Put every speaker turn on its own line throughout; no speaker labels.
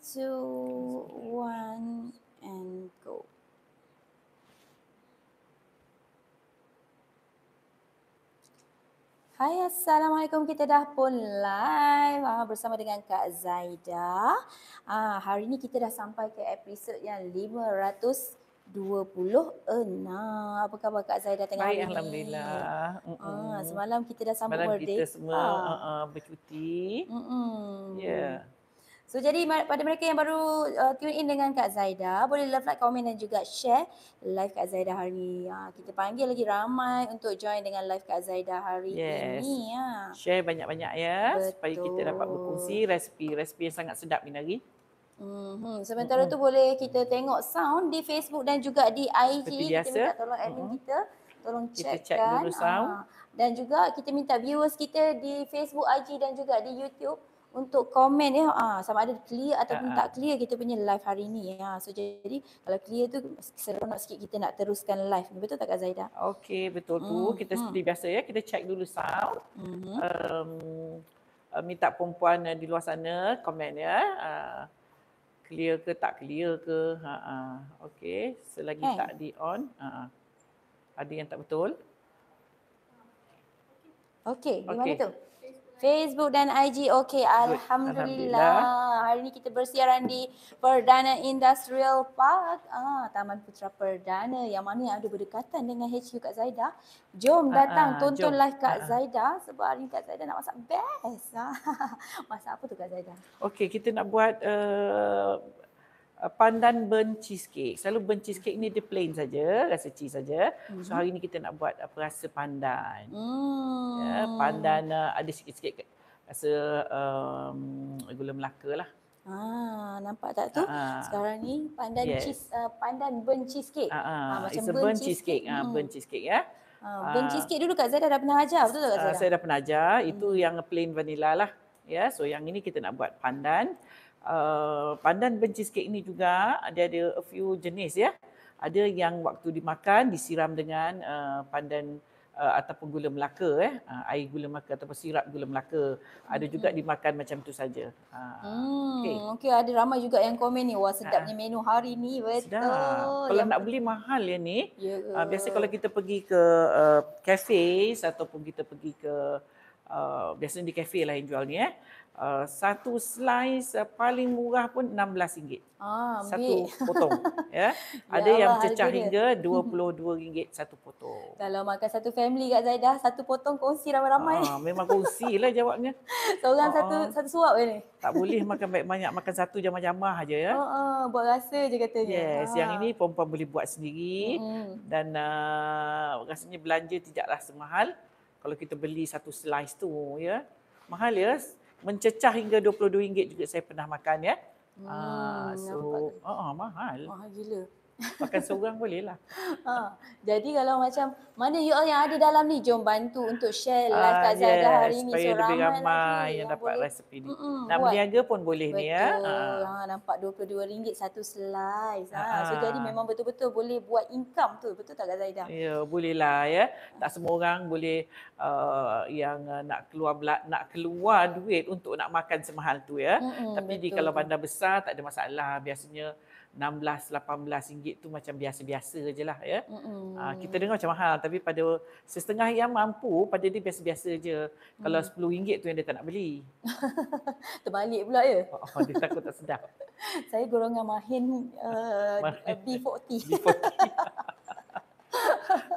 two, one, and go. Hai Assalamualaikum, kita dah pun live ha, bersama dengan Kak Zaida. Ah, hari ini kita dah sampai ke episod yang 526. Apa khabar Kak Zaida tengah Baik, hari ni? Baik, Alhamdulillah. Ah, semalam kita dah sambung merdeka. Semalam kita semua uh,
uh, bercuti. Ya. Yeah.
So jadi pada mereka yang baru uh, tune in dengan Kak Zaida, boleh love like, komen dan juga share live Kak Zaida hari ini. Ha, kita panggil lagi ramai untuk join dengan live Kak Zaida hari yes. ini. Ya.
Share banyak-banyak ya Betul. supaya kita dapat berkongsi resipi-resipi yang sangat sedap ni hari.
Mm-hmm. Sementara mm-hmm. tu boleh kita tengok sound di Facebook dan juga di IG. Kita minta tolong admin mm-hmm. kita, tolong check kan. check dulu kan? sound. Ha. Dan juga kita minta viewers kita di Facebook, IG dan juga di YouTube untuk komen ya eh, ah, ha, sama ada clear ataupun uh-huh. tak clear kita punya live hari ni ya so jadi kalau clear tu seronok sikit kita nak teruskan live ni betul tak Kak Zaida okey
betul tu hmm kita hmm. seperti biasa ya kita check dulu sound mm-hmm. um, minta perempuan eh, di luar sana komen ya uh, clear ke tak clear ke ha uh, okey selagi hey. tak di on uh, ada yang tak betul
okey okay. gimana tu Facebook dan IG. Okey, alhamdulillah. alhamdulillah. Hari ini kita bersiaran di Perdana Industrial Park. Ah, Taman Putra Perdana yang mana yang ada berdekatan dengan HQ Kak Zaida. Jom ah, datang uh-huh. tonton live Kak uh Zaida sebab hari ini Kak Zaida nak masak best. Ah. masak apa tu Kak Zaida?
Okey, kita nak buat uh, Uh, pandan burn cheesecake. Selalu burn cheesecake ni dia plain saja, rasa cheese saja. mm So mhm. hari ni kita nak buat apa rasa pandan. Mm. Ya, pandan uh, ada sikit-sikit rasa um, gula melaka lah.
Ah, nampak tak tu? uh Sekarang ni pandan yes. cheese uh, pandan burn cheesecake. Uh-huh. Ha macam It's a burn, cheesecake, cheesecake. Hmm. burn cheesecake ya. Ha, burn cheesecake dulu Kak Zaida dah pernah ajar betul tak Kak Zaida? Uh, saya
dah pernah ajar, itu hmm. yang plain vanilla lah. Ya, so yang ini kita nak buat pandan. Uh, pandan burnt cheesecake ni juga dia ada a few jenis ya. Ada yang waktu dimakan disiram dengan uh, pandan uh, ataupun gula melaka eh, uh, air gula melaka ataupun sirap gula melaka. Ada juga hmm. dimakan macam tu saja. Ha.
Hmm. Okey. Okay. ada ramai juga yang komen ni wah sedapnya ha. menu hari ni betul. Sedap. Kalau yang...
nak beli mahal ya ni.
Yeah. Ya uh, biasa kalau
kita pergi ke uh, cafe ataupun kita pergi ke uh, biasanya di kafe lah yang jual ni eh uh, satu slice uh, paling murah pun RM16.
Ah, ambil. satu potong.
ya. ya Ada yang cecah hingga RM22 satu potong.
Kalau makan satu family Kak Zaidah, satu potong kongsi ramai-ramai. Ah,
memang kongsi lah jawabnya.
Seorang ah, satu ah. satu suap je ni.
Tak boleh makan banyak-banyak, makan satu jamah-jamah aja ya. Ha, ah,
ah, buat rasa je katanya. Yes, ah. yang ini
perempuan boleh buat sendiri. Hmm. Dan uh, rasanya belanja tidaklah semahal kalau kita beli satu slice tu ya mahal ya mencecah hingga RM22 juga saya pernah makan ya. Hmm, ah, so, ah, mahal. Mahal gila. Makan seorang boleh
lah. Ha. Jadi kalau macam mana you all yang ada dalam ni jom bantu untuk share ah, live uh, Kak yes, hari ni. Supaya lebih ramai
yang, yang dapat boleh. resepi ni. Mm-mm, Nak berniaga pun boleh betul. ni ya. Betul. Ah. Ha.
nampak RM22 satu slice. Ha. ha. So ah. jadi memang betul-betul boleh buat income tu. Betul tak Kak Zahidah? Ya
yeah, boleh lah ya. Tak semua orang boleh Uh, yang uh, nak keluar belak, nak keluar duit untuk nak makan semahal tu ya. Mm-mm, Tapi di kalau bandar besar tak ada masalah. Biasanya 16 18 18 tu macam biasa-biasa je lah ya. Mm-hmm. Uh, kita dengar macam mahal tapi pada setengah yang mampu pada dia biasa-biasa je. Kalau mm. RM10 tu yang dia tak nak beli.
Terbalik pula ya. Oh,
oh, dia takut tak sedap.
Saya golongan mahin, uh, mahin B40. B40.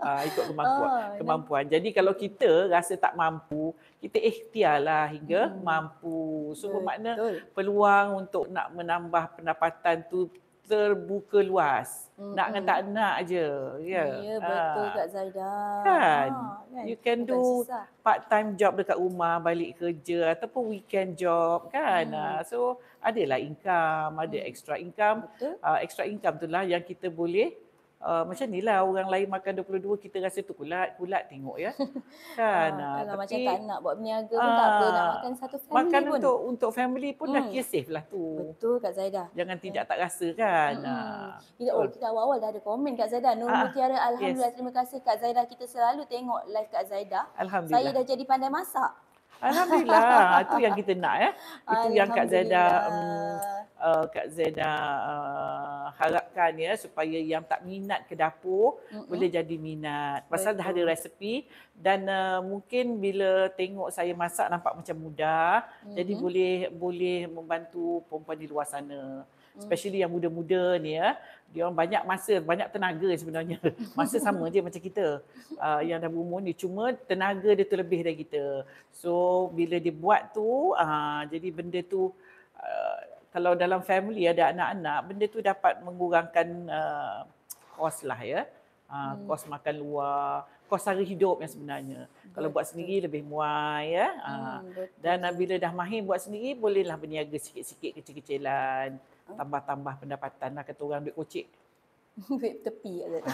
Uh, ikut kemampuan. Oh, kemampuan. Jadi kalau kita rasa tak mampu, kita ikhtiarlah hingga hmm. mampu. So betul, bermakna betul. peluang untuk nak menambah pendapatan tu terbuka luas. Mm-mm. Nak dengan tak nak aje. Ya. Yeah. Ya yeah, betul ha. Kak
Zaida. Kan? Ha, kan. You can do
part time job dekat rumah, balik kerja ataupun weekend job kan. Mm. Ha. So adalah income, ada mm. extra income. Uh, extra income itulah yang kita boleh uh, macam ni lah orang lain makan 22 kita rasa tu kulat kulat tengok ya ah, kan ha, kalau tapi, macam tak nak
buat berniaga uh, pun tak apa nak ah, makan satu family makan pun untuk
untuk family pun hmm. dah kira safe lah tu
betul kak Zaida
jangan ya. tidak tak rasa kan kita
hmm. ha. oh kita awal-awal dah ada komen kak Zaida Nur Mutiara alhamdulillah yes. terima kasih kak Zaida kita selalu tengok live kak Zaida alhamdulillah saya dah jadi pandai masak Alhamdulillah, itu yang
kita nak ya. Itu yang Kak Zeda um, uh, Kak Zeda uh, harapkan ya supaya yang tak minat ke dapur Mm-mm. boleh jadi minat. Pasal Betul. dah ada resepi dan uh, mungkin bila tengok saya masak nampak macam mudah, mm-hmm. jadi boleh boleh membantu perempuan di luar sana especially yang muda-muda ni ya dia orang banyak masa banyak tenaga sebenarnya masa sama je macam kita uh, yang dah berumur ni cuma tenaga dia tu lebih dari kita so bila dia buat tu uh, jadi benda tu uh, kalau dalam family ada anak-anak benda tu dapat mengurangkan uh, kos lah ya uh, kos makan luar kos hari hidup yang sebenarnya betul. kalau buat sendiri lebih muai ya hmm, dan bila dah mahir buat sendiri bolehlah berniaga sikit-sikit kecil-kecilan tambah-tambah pendapatan lah kata orang duit kocik.
Duit tepi ha.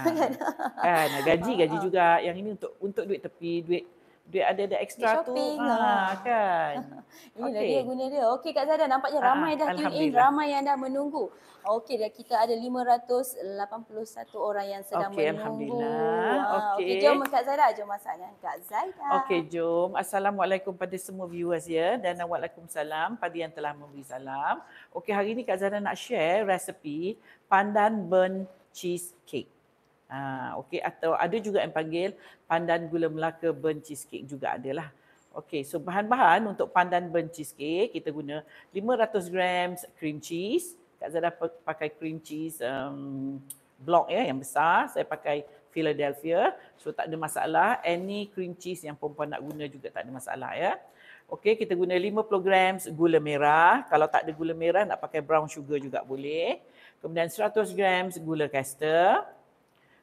kan. Gaji gaji ah, ah. juga.
Yang ini untuk untuk duit tepi, duit dia ada ada extra tu ha
kan
Ini okay. dia guna
dia okey kak Zada nampaknya ah, ramai ha, dah tune in ramai yang dah menunggu okey dah kita ada 581 orang yang sedang okay, menunggu alhamdulillah okey okay, jom kak Zada jom masak dengan kak Zaida okey
jom assalamualaikum pada semua viewers ya dan waalaikumsalam pada yang telah memberi salam okey hari ni kak Zada nak share resipi pandan burn cheesecake Ha, ah, okay. Atau ada juga yang panggil pandan gula melaka burn cheesecake juga ada lah. Okay, so bahan-bahan untuk pandan burn cheesecake kita guna 500 gram cream cheese. Kak Zara pakai cream cheese um, block ya yang besar. Saya pakai Philadelphia. So tak ada masalah. Any cream cheese yang perempuan nak guna juga tak ada masalah ya. Okay, kita guna 50 gram gula merah. Kalau tak ada gula merah nak pakai brown sugar juga boleh. Kemudian 100 gram gula caster.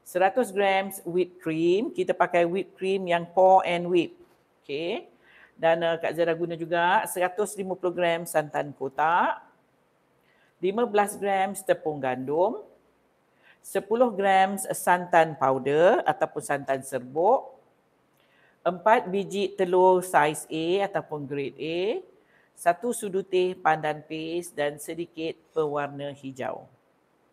100 gram whipped cream, kita pakai whipped cream yang pour and whip. Okay. Dan uh, Kak Zara guna juga 150 gram santan kotak, 15 gram tepung gandum, 10 gram santan powder ataupun santan serbuk, 4 biji telur saiz A ataupun grade A, satu sudu teh pandan paste dan sedikit pewarna hijau.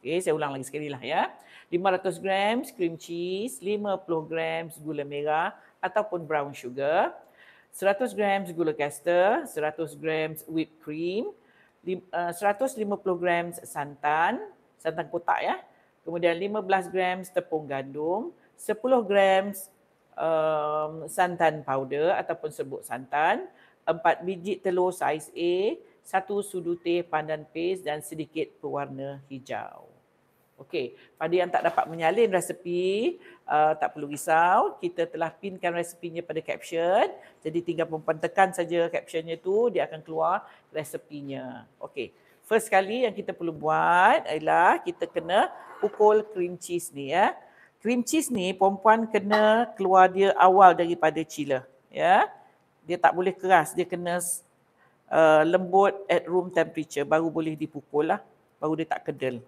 Okey, saya ulang lagi sekali lah ya. 500 gram cream cheese, 50 gram gula merah ataupun brown sugar, 100 gram gula kaster, 100 gram whipped cream, 150 eh, gram santan, santan kotak ya. Kemudian 15 gram tepung gandum, 10 gram um, santan powder ataupun serbuk santan, 4 biji telur saiz A, 1 sudu teh pandan paste dan sedikit pewarna hijau. Okey, pada yang tak dapat menyalin resepi, uh, tak perlu risau. Kita telah pinkan resepinya pada caption. Jadi tinggal perempuan tekan saja captionnya tu, dia akan keluar resepinya. Okey, first kali yang kita perlu buat adalah kita kena pukul cream cheese ni ya. Cream cheese ni perempuan kena keluar dia awal daripada chiller. Ya, dia tak boleh keras, dia kena uh, lembut at room temperature baru boleh dipukul lah. Baru dia tak kedel.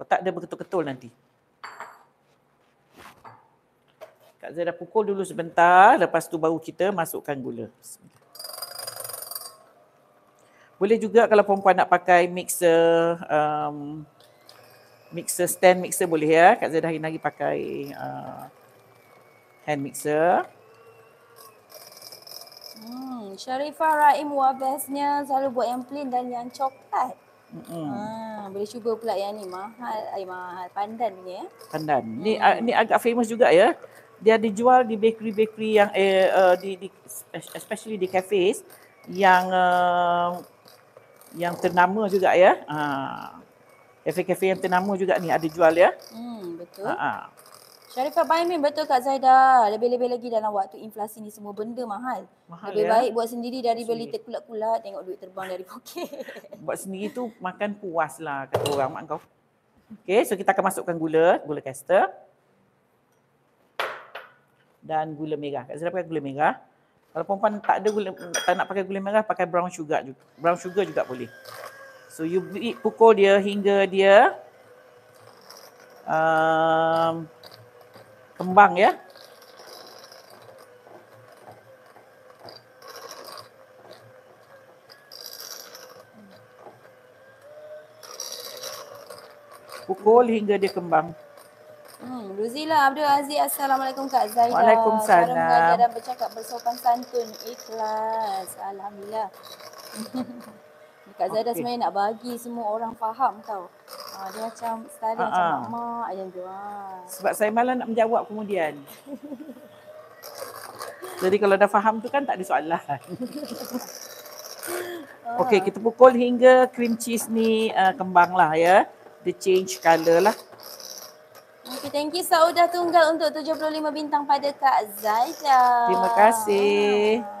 Kotak dia berketul-ketul nanti. Kak Zai dah pukul dulu sebentar. Lepas tu baru kita masukkan gula. Boleh juga kalau perempuan nak pakai mixer. Um, mixer stand mixer boleh ya. Kak Zai dah hari-hari pakai uh, hand mixer.
Hmm, Syarifah Raim wah selalu buat yang plain dan yang coklat. Hmm. Hmm boleh cuba pula yang ni mahal, ai mahal pandan ni ya. Eh?
Pandan. Hmm. Ni uh, ni agak famous juga ya. Dia dijual di bakery-bakery yang uh, di, di especially di cafes yang uh, yang ternama juga ya. Ah. Uh, kafe-kafe yang ternama juga ni ada jual ya.
Hmm, betul. Ha. Uh-huh. Syarifah Baimin betul Kak Zaida. Lebih-lebih lagi dalam waktu inflasi ni semua benda mahal. mahal Lebih ya? baik buat sendiri dari beli terkulat-kulat tengok duit terbang dari poket.
Buat sendiri tu makan puas lah kata orang mak kau. Okay so kita akan masukkan gula, gula caster. Dan gula merah. Kak Zaida pakai gula merah. Kalau perempuan tak ada gula, tak nak pakai gula merah, pakai brown sugar juga. Brown sugar juga boleh. So you pukul dia hingga dia um, kembang ya. Pukul hingga dia kembang.
Hmm, Ruzila Abdul Aziz Assalamualaikum Kak Zaida. Waalaikumsalam. Salam dan bercakap bersopan santun ikhlas. Alhamdulillah. Kak Zaida okay. sebenarnya nak bagi semua orang faham tau. Ah, dia macam style macam mak ayam tu
Sebab saya malah nak menjawab kemudian. Jadi kalau dah faham tu kan tak ada soalan. uh Okey, kita pukul hingga cream cheese ni uh, kembang lah ya. The change colour lah.
Okay, thank you Saudah Tunggal untuk 75 bintang pada Kak Zaidah. Terima
kasih. uh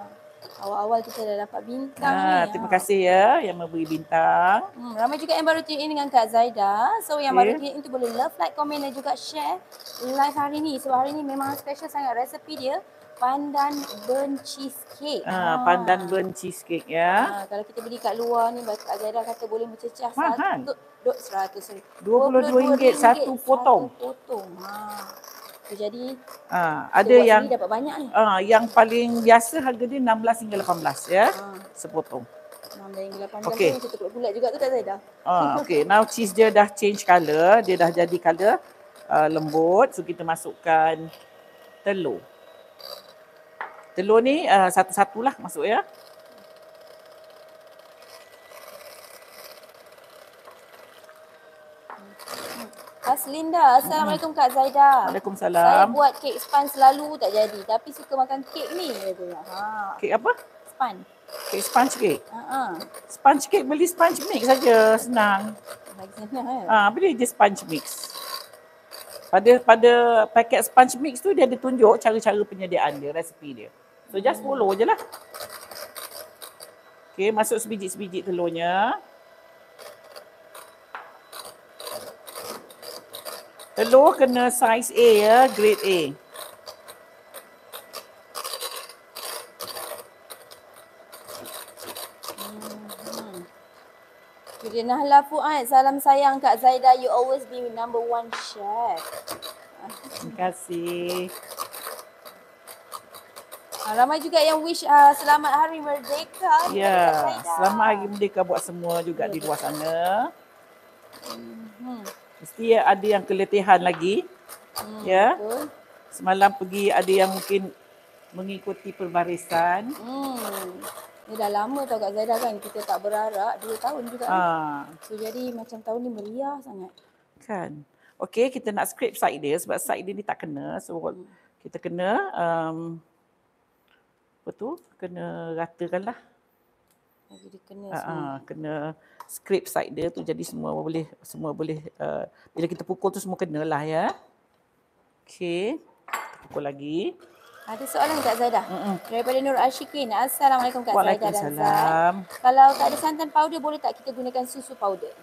Awal-awal kita dah dapat bintang Ah, ni. Terima
kasih ya yang memberi bintang.
Hmm, ramai juga yang baru tune dengan Kak Zaida. So yang yeah. baru tune tu boleh love, like, komen dan juga share live hari ni. Sebab hari ni memang special sangat resepi dia. Pandan burn cheesecake. Ha, ha. Pandan ah.
burn cheesecake ya. Ha,
kalau kita beli kat luar ni Kak Zaida kata boleh mencecah Mahan. satu. Duk seratus. RM22 satu potong. Satu potong. Ha. Jadi
ha, ada yang dapat banyak ni. Ha, yang paling biasa harga dia 16 hingga 18 ya. Ha. Sepotong.
16 hingga 18 okay. macam tepuk juga tu tak saya dah.
Ha, okay. Now cheese dia dah change color. Dia dah jadi color uh, lembut. So kita masukkan telur. Telur ni uh, satu-satulah masuk ya.
Kas Assalamualaikum Kak Zaida. Waalaikumsalam. Saya buat kek span selalu tak jadi. Tapi suka makan kek ni. Ha. Kek apa? Span.
Kek sponge cake. Uh-huh. Sponge cake beli sponge mix saja senang. Ah, beli je sponge mix. Pada pada paket sponge mix tu dia ada tunjuk cara-cara penyediaan dia, resipi dia. So just follow je lah. Okay, masuk sebiji-sebiji telurnya. Telur kena size A ya, grade A. Jadi
mm-hmm. Nahla Fuad, salam sayang Kak Zaida. You always be number one chef.
Terima kasih.
Ah, ramai juga yang wish uh, selamat hari merdeka. Ya, yeah. selamat
hari merdeka buat semua juga yeah. di luar sana. hmm mesti ada yang keletihan lagi. Hmm, ya. Betul. Semalam pergi ada yang mungkin mengikuti perbarisan.
Hmm. Ya, dah lama tau Kak Zaidah kan kita tak berarak dua tahun juga. Ha. So jadi macam tahun ni meriah sangat.
Kan. Okey, kita nak script side dia sebab side dia ni tak kena. So hmm. kita kena um, apa tu? Kena ratakanlah.
Jadi kena uh-uh,
kena scrape side dia tu jadi semua boleh semua boleh uh, bila kita pukul tu semua kenalah ya. Okey. Pukul lagi.
Ada soalan Kak Zaidah. Mm-mm. Daripada Nur Ashikin. Assalamualaikum Kak Zaidah dan Zaid. Kalau tak ada santan powder boleh tak kita gunakan susu powder?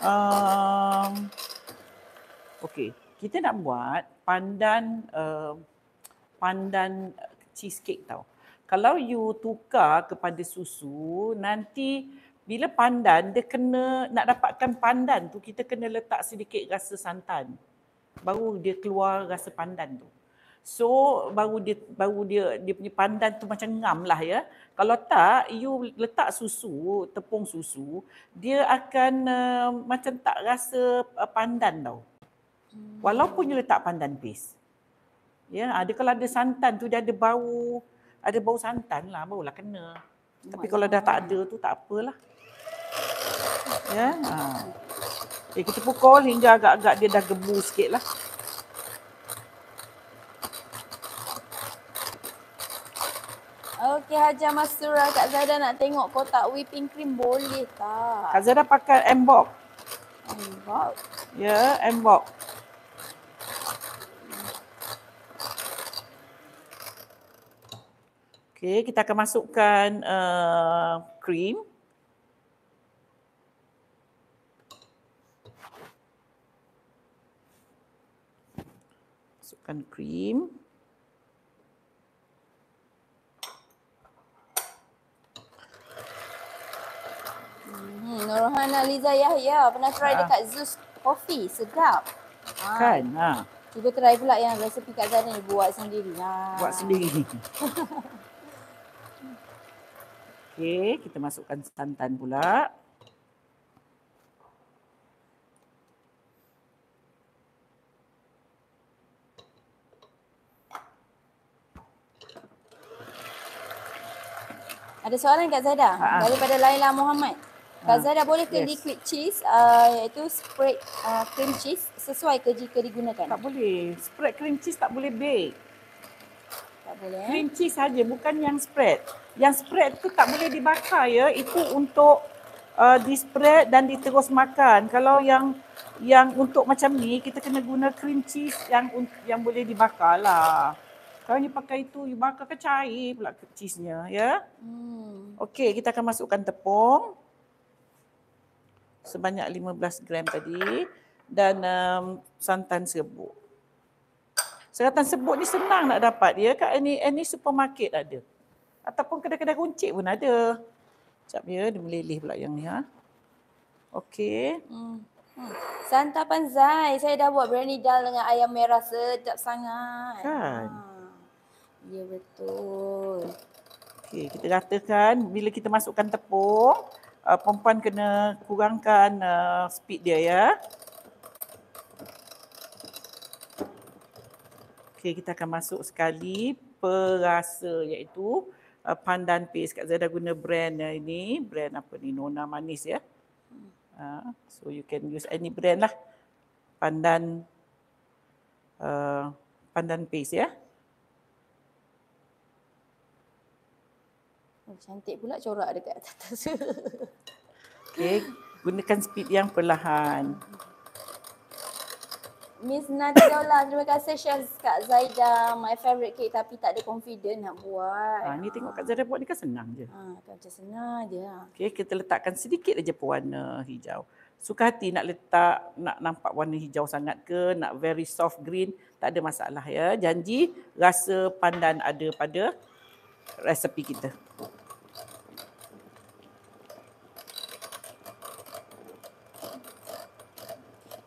Um, Okey. Kita nak buat pandan uh, pandan cheesecake tau kalau you tukar kepada susu nanti bila pandan dia kena nak dapatkan pandan tu kita kena letak sedikit rasa santan baru dia keluar rasa pandan tu so baru dia baru dia dia punya pandan tu macam ngam lah ya kalau tak you letak susu tepung susu dia akan uh, macam tak rasa uh, pandan tau walaupun you letak pandan paste ya ada kalau ada santan tu dia ada bau ada bau santan lah barulah kena. Oh Tapi kalau Allah. dah tak ada tu tak apalah. Ya. Ha. Eh, kita pukul hingga agak-agak dia dah gebu sikit lah.
Okey, Haja Masura, Kak Zada nak tengok kotak whipping cream boleh tak? Kak
Zada pakai M-Box. M-Box? Ya, yeah, M-Box. Okey, kita akan masukkan uh, cream. Masukkan cream.
Hmm, Nurhana, Liza, Aliza Yahya pernah try ha. dekat Zeus Coffee, sedap. Ha. Kan, ha. Cuba try pula yang resepi kat sana, ni buat sendiri. Ha. Buat sendiri.
Okey, kita masukkan santan pula.
Ada soalan Kak Zada Aa. Ah, ah. daripada Laila Muhammad. Kak Aa. Ah, boleh ke yes. liquid cheese uh, iaitu spread uh, cream cheese sesuai ke jika digunakan? Tak boleh. Spread cream cheese tak boleh bake. Tak boleh. Eh? Cream
cheese saja bukan yang spread yang spread tu tak boleh dibakar ya itu untuk uh, di spread dan diterus makan kalau yang yang untuk macam ni kita kena guna cream cheese yang yang boleh dibakar lah kalau ni pakai itu dibakar bakar ke cair pula cheese-nya ya hmm. Okey, kita akan masukkan tepung sebanyak 15 gram tadi dan um, santan serbuk. Seratan serbuk ni senang nak dapat ya kat any any supermarket ada ataupun kedai-kedai runcit pun ada. Sekejap ya, dia meleleh pula yang ni ha. Okey.
Hmm. hmm. Santapan Zai, saya dah buat berani dal dengan ayam merah sedap sangat.
Kan? Ha. Ya betul. Okey, kita ratakan bila kita masukkan tepung, uh, perempuan kena kurangkan uh, speed dia ya. Okey, kita akan masuk sekali perasa iaitu uh, pandan paste. Kak Zaida guna brand uh, ini, brand apa ni, Nona Manis ya. Uh, so you can use any brand lah. Pandan uh, pandan paste ya.
Oh, cantik pula corak dekat atas.
Okay, gunakan speed yang perlahan.
Miss Natiola, terima kasih Chef Kak Zaida. My favorite cake tapi tak ada confidence nak buat. Ha, ni tengok
Kak Zaida buat ni kan senang je. Ha,
macam senang je. Ah.
Okay, kita letakkan sedikit aja pewarna hijau. Suka hati nak letak, nak nampak warna hijau sangat ke, nak very soft green, tak ada masalah ya. Janji rasa pandan ada pada resepi kita.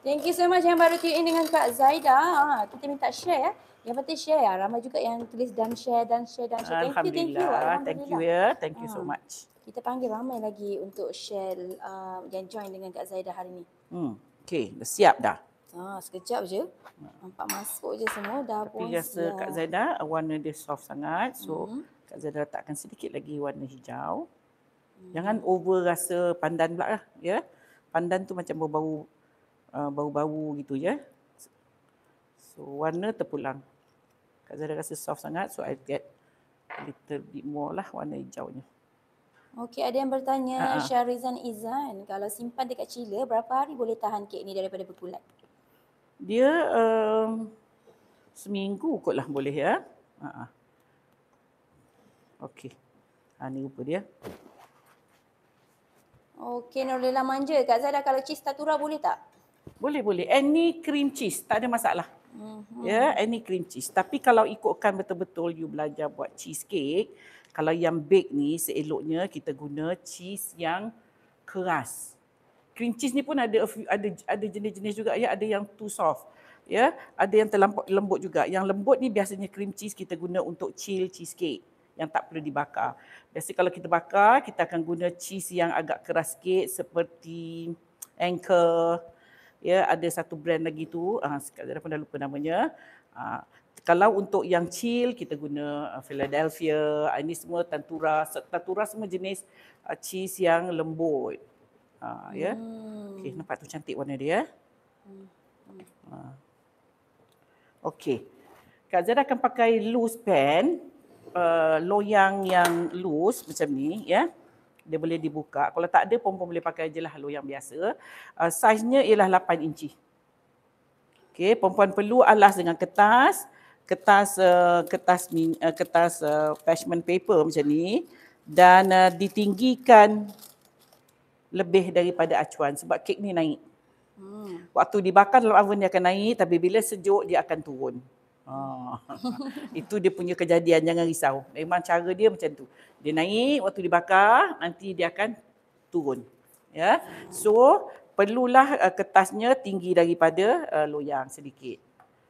Thank you so much yang baru tune in dengan Kak Zaida. Ah, kita minta share ya. Yang penting share ya. Ramai juga yang tulis dan share dan share dan share. Thank you, thank you. Alhamdulillah. Thank you ya. Thank you so ah, much. Kita panggil ramai lagi untuk share uh, ah, dan join dengan Kak Zaida hari ini.
Hmm. Okay, dah siap dah.
Ha, sekejap je. Nampak masuk je semua. Dah Tapi pun biasa siap. Kak Zaida,
warna dia soft sangat. So, mm-hmm. Kak Zaida letakkan sedikit lagi warna hijau. Mm-hmm. Jangan over rasa pandan pula lah. Ya? Pandan tu macam baru-baru Ah, bau-bau gitu ya, So warna terpulang. Kak Zara rasa soft sangat so I get little bit more lah warna hijaunya.
Okey ada yang bertanya uh-huh. Syarizan Izan kalau simpan dekat chiller berapa hari boleh tahan kek ni daripada berkulat?
Dia um, seminggu kot lah boleh ya. Uh-huh. Okey. Ha, ni rupa dia.
Okey, Nurlela manja. Kak Zara, kalau cheese tatura boleh tak?
Boleh boleh. Any cream cheese tak ada masalah.
Mm-hmm. Ya, yeah,
any cream cheese. Tapi kalau ikutkan betul-betul you belajar buat cheesecake, kalau yang bake ni seeloknya kita guna cheese yang keras. Cream cheese ni pun ada few, ada ada jenis-jenis juga ya, ada yang too soft. Ya, yeah, ada yang terlalu lembut juga. Yang lembut ni biasanya cream cheese kita guna untuk chill cheesecake yang tak perlu dibakar. Biasa kalau kita bakar, kita akan guna cheese yang agak keras sikit seperti anchor, ya ada satu brand lagi tu Ah, sekadar pun dah lupa namanya uh, kalau untuk yang chill kita guna ah, Philadelphia ah, ini semua tantura tantura semua jenis cheese yang lembut uh, ya yeah. Hmm. okey nampak tu cantik warna dia ya? hmm. uh. okey Kak Zara akan pakai loose pan uh, loyang yang loose macam ni ya dia boleh dibuka. Kalau tak ada, perempuan boleh pakai je lah yang biasa. Uh, saiznya ialah 8 inci. Okay, perempuan perlu alas dengan kertas, kertas uh, kertas uh, kertas uh, parchment paper macam ni dan uh, ditinggikan lebih daripada acuan sebab kek ni naik. Hmm. Waktu dibakar dalam oven dia akan naik tapi bila sejuk dia akan turun. Ah. itu dia punya kejadian jangan risau. Memang cara dia macam tu. Dia naik waktu dibakar nanti dia akan turun. Ya. So perlulah uh, kertasnya tinggi daripada uh, loyang sedikit.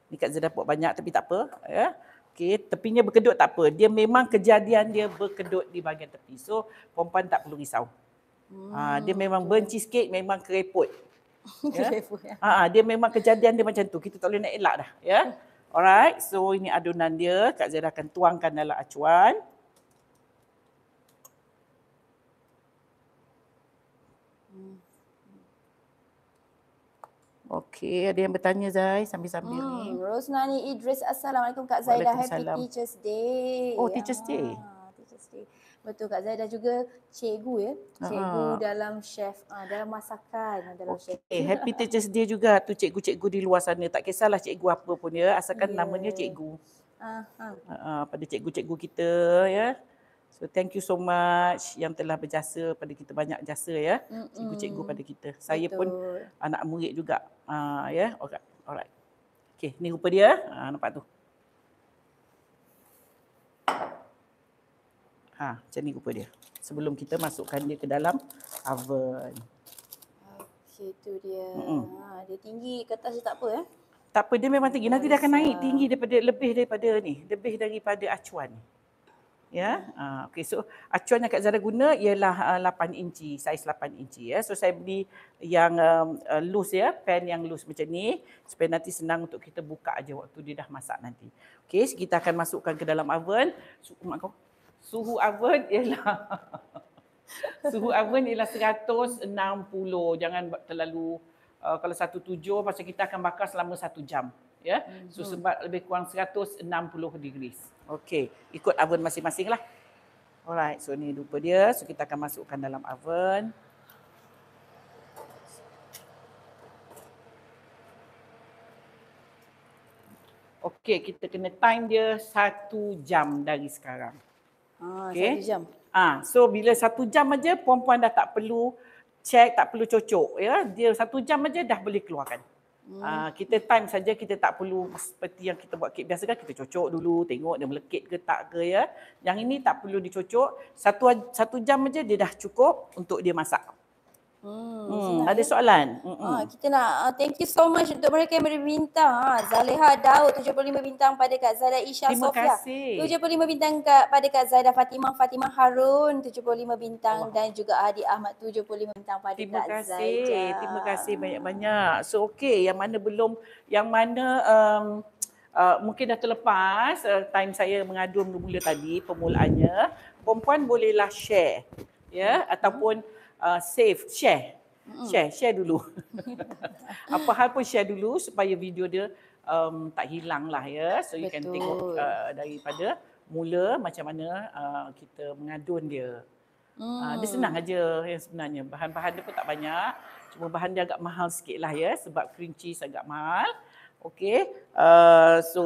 Ni kat Zedah buat banyak tapi tak apa ya. Okey, tepinya berkedut tak apa. Dia memang kejadian dia berkedut di bahagian tepi. So perempuan tak perlu risau. Ah, hmm, uh, dia memang benci sikit memang kerepot. Ya. Yeah. Ya. Ah, dia memang kejadian dia macam tu. Kita tak boleh nak elak dah, ya. Yeah. Alright, so ini adunan dia. Kak Zaira akan tuangkan dalam acuan. Okay, ada yang bertanya Zai sambil-sambil hmm. ni.
Rosnani Idris, Assalamualaikum Kak Zaira. Happy Teacher's Day. Oh, Teacher's Day. Ah. Betul Kak Zai dan juga cikgu ya. Cikgu Aa. dalam chef, ah, dalam masakan, ah, dalam okay. chef. Happy
Teachers dia juga tu cikgu-cikgu di luar sana. Tak kisahlah cikgu apa pun ya. Asalkan yeah. namanya cikgu. Aa. Aa, pada cikgu-cikgu kita ya. So thank you so much yang telah berjasa pada kita banyak jasa ya. Cikgu-cikgu pada kita. Saya Betul. pun anak murid juga. Aa, ah, ya. Alright. Alright. Okay ni rupa dia. Aa, nampak tu. Ha, macam ni rupa dia. Sebelum kita masukkan dia ke dalam oven.
Okey, tu dia. Mm-mm. Ha, dia tinggi kertas dia tak apa eh?
Tak apa, dia memang tinggi. Nanti dia akan naik ha. tinggi daripada lebih daripada ni, lebih daripada acuan. Ya. Yeah? Ha, okey, so acuan yang Kak Zara guna ialah uh, 8 inci, saiz 8 inci ya. Yeah? So saya beli yang um, uh, loose ya, yeah? pan yang loose macam ni supaya nanti senang untuk kita buka aja waktu dia dah masak nanti. Okey, kita akan masukkan ke dalam oven. So, mak kau suhu oven ialah suhu oven ialah 160 jangan terlalu uh, kalau 17 pasal kita akan bakar selama 1 jam ya yeah? mm-hmm. Hmm. sebab lebih kurang 160 degrees Okay, ikut oven masing-masing lah alright so ni rupa dia so kita akan masukkan dalam oven Okay, kita kena time dia satu jam dari sekarang
okay. Ah, satu jam.
Ha, so bila satu jam aja puan-puan dah tak perlu check, tak perlu cocok. Ya? Dia satu jam aja dah boleh keluarkan. Hmm. Ha, kita time saja kita tak perlu seperti yang kita buat kek biasa kan kita cocok dulu tengok dia melekit ke tak ke ya. Yang ini tak perlu dicocok. Satu satu jam aja dia dah cukup untuk dia masak.
Hmm, hmm,
ada ya. soalan? Ha,
kita nak uh, thank you so much untuk mereka yang berbintang. Ha, ah, Zaleha Daud 75 bintang pada Kak Zahra Isha Terima Sofia. Terima kasih. 75 bintang Kak, pada Kak Zahra Fatimah Fatimah Harun 75 bintang Allah. dan juga Adi Ahmad 75 bintang pada Terima Kak kasih. Zahra. Terima
kasih banyak-banyak. So okay yang mana belum yang mana um, uh, mungkin dah terlepas uh, time saya mengadu mula tadi permulaannya perempuan bolehlah share ya yeah, hmm. ataupun uh, save, share. Mm. Share, share dulu. Apa hal pun share dulu supaya video dia um, tak hilang lah ya. So you Betul. can tengok uh, daripada mula macam mana uh, kita mengadun dia.
Mm. Uh, dia senang
aja yang sebenarnya. Bahan-bahan dia pun tak banyak. Cuma bahan dia agak mahal sikit lah ya sebab cream cheese agak mahal. Okay. Uh, so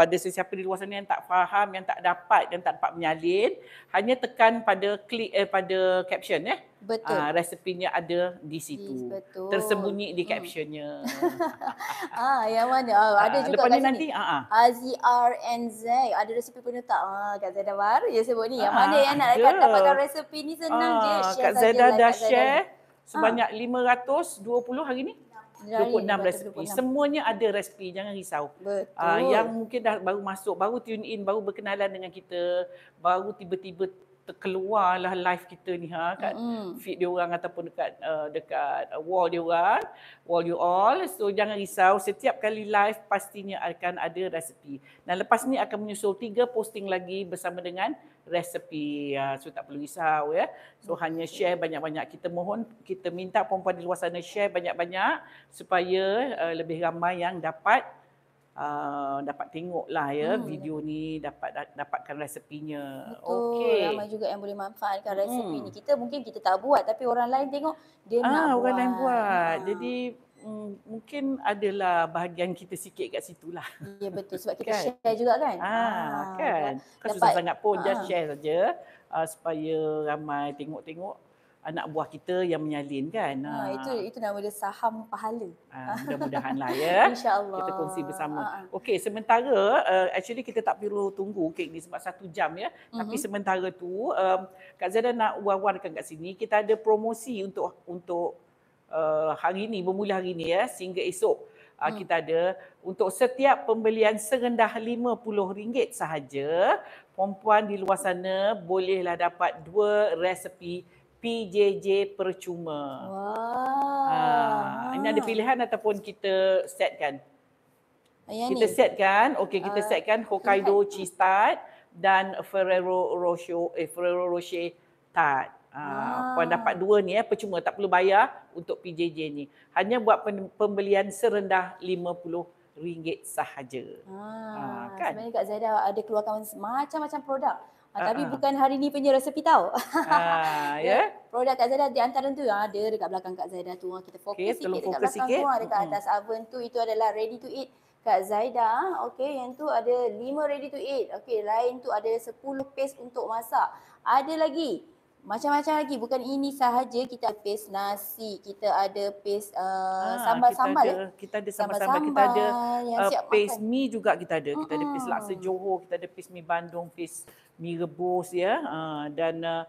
pada sesiapa di luar sana yang tak faham, yang tak dapat, yang tak dapat menyalin, hanya tekan pada klik eh, pada caption eh. Betul. Uh, ah, resepinya ada di situ. Yes, betul. Tersembunyi di mm. captionnya.
ah, yang mana? Oh, ada uh, juga kat sini. nanti, ha ah. Azir and Ada resepi pun tak? Ah, Kak Zaidah baru ya sebut ni. Yang mana uh, yang nak dekat dapatkan resepi ni senang uh, je. Share Kak Zaidah dah Kak share
sebanyak ah. 520 hari ni.
26 resipi. 26.
Semuanya ada resipi. Jangan risau.
Betul. Uh, yang
mungkin dah baru masuk, baru tune in, baru berkenalan dengan kita, baru tiba-tiba keluar lah live kita ni ha kat mm-hmm. feed dia orang ataupun dekat uh, dekat uh, wall dia orang wall you all so jangan risau setiap kali live pastinya akan ada resipi. dan lepas ni akan menyusul tiga posting lagi bersama dengan resipi ha, so tak perlu risau ya so mm-hmm. hanya share banyak-banyak kita mohon kita minta perempuan di luar sana share banyak-banyak supaya uh, lebih ramai yang dapat uh, dapat tengok lah ya hmm. video ni dapat da- dapatkan resepinya. Okey. Ramai
juga yang boleh manfaatkan hmm. resepi hmm. ni. Kita mungkin kita tak buat tapi orang lain tengok dia ah, nak orang buat. orang lain buat.
Ah. Jadi Hmm, mungkin adalah bahagian kita sikit kat situ lah. Ya betul sebab kita kan? share
juga kan. Ah, ah kan. Kan susah
sangat pun ah. just share saja uh, supaya ramai tengok-tengok anak buah kita yang menyalin kan. Ha, ha. itu
itu nama dia saham pahala. Ha, ah, mudah lah ya. Insyaallah Kita kongsi bersama. Ha.
Okey, sementara uh, actually kita tak perlu tunggu kek ni sebab satu jam ya. Mm-hmm. Tapi mhm. sementara tu um, Kak Zada nak wawankan kat sini kita ada promosi untuk untuk uh, hari ini bermula hari ini ya sehingga esok uh, hmm. kita ada untuk setiap pembelian serendah RM50 sahaja perempuan di luar sana bolehlah dapat dua resepi PJJ percuma. Wow.
Ha, ah,
ini ada ah. pilihan ataupun kita setkan. Ayah kita ni. setkan. Okey, kita uh, setkan Hokkaido lihat. cheese tart dan Ferrero Rocher eh, Ferrero Rocher tart. Ah, ha, puan dapat dua ni eh percuma tak perlu bayar untuk PJJ ni. Hanya buat pembelian serendah RM50 ringgit sahaja.
Ah, ha, kan? Sebenarnya Kak Zaida ada keluarkan macam-macam produk. Uh, tapi uh-huh. bukan hari ni punya resepi tau. Uh, ya. Produk Kak Zaidah di antara tu yang ada dekat belakang Kak Zaidah tu. Kita fokus okay, sikit dekat belakang sikit. tu. Dekat uh atas oven tu itu adalah ready to eat Kak Zaidah. Okay yang tu ada lima ready to eat. Okay lain tu ada sepuluh paste untuk masak. Ada lagi macam-macam lagi bukan ini sahaja kita ada paste nasi kita ada pes uh, sambal-sambal kita ada, kita ada sambal-sambal kita ada uh, paste
makan. juga kita ada kita hmm ada pes laksa johor kita ada pes mi bandung pes mi rebus ya uh, dan uh,